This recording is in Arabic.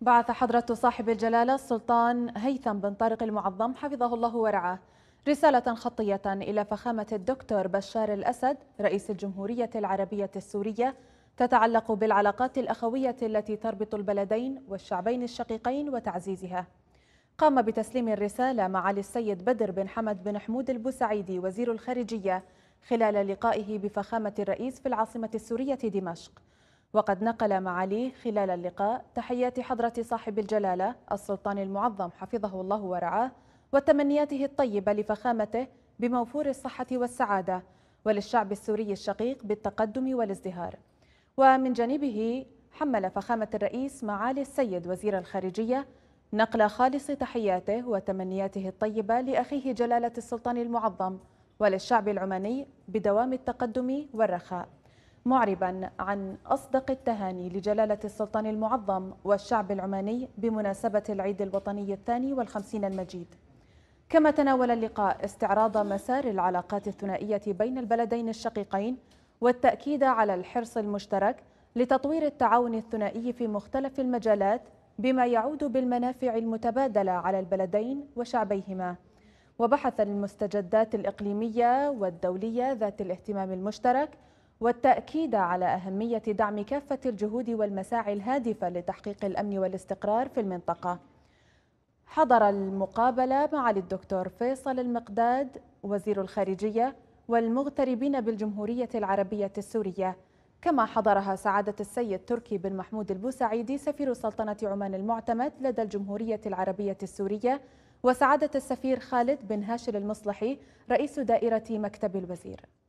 بعث حضرة صاحب الجلالة السلطان هيثم بن طارق المعظم حفظه الله ورعاه رسالة خطية إلى فخامة الدكتور بشار الأسد رئيس الجمهورية العربية السورية تتعلق بالعلاقات الأخوية التي تربط البلدين والشعبين الشقيقين وتعزيزها قام بتسليم الرسالة معالي السيد بدر بن حمد بن حمود البوسعيدي وزير الخارجية خلال لقائه بفخامة الرئيس في العاصمة السورية دمشق وقد نقل معاليه خلال اللقاء تحيات حضرة صاحب الجلالة السلطان المعظم حفظه الله ورعاه وتمنياته الطيبة لفخامته بموفور الصحة والسعادة وللشعب السوري الشقيق بالتقدم والازدهار ومن جانبه حمل فخامة الرئيس معالي السيد وزير الخارجية نقل خالص تحياته وتمنياته الطيبة لأخيه جلالة السلطان المعظم وللشعب العماني بدوام التقدم والرخاء معربا عن أصدق التهاني لجلالة السلطان المعظم والشعب العماني بمناسبة العيد الوطني الثاني والخمسين المجيد كما تناول اللقاء استعراض مسار العلاقات الثنائية بين البلدين الشقيقين والتأكيد على الحرص المشترك لتطوير التعاون الثنائي في مختلف المجالات بما يعود بالمنافع المتبادلة على البلدين وشعبيهما وبحث المستجدات الإقليمية والدولية ذات الاهتمام المشترك والتأكيد على أهمية دعم كافة الجهود والمساعي الهادفة لتحقيق الأمن والاستقرار في المنطقة حضر المقابلة مع الدكتور فيصل المقداد وزير الخارجية والمغتربين بالجمهورية العربية السورية كما حضرها سعادة السيد تركي بن محمود البوسعيدي سفير سلطنة عمان المعتمد لدى الجمهورية العربية السورية وسعادة السفير خالد بن هاشل المصلحي رئيس دائرة مكتب الوزير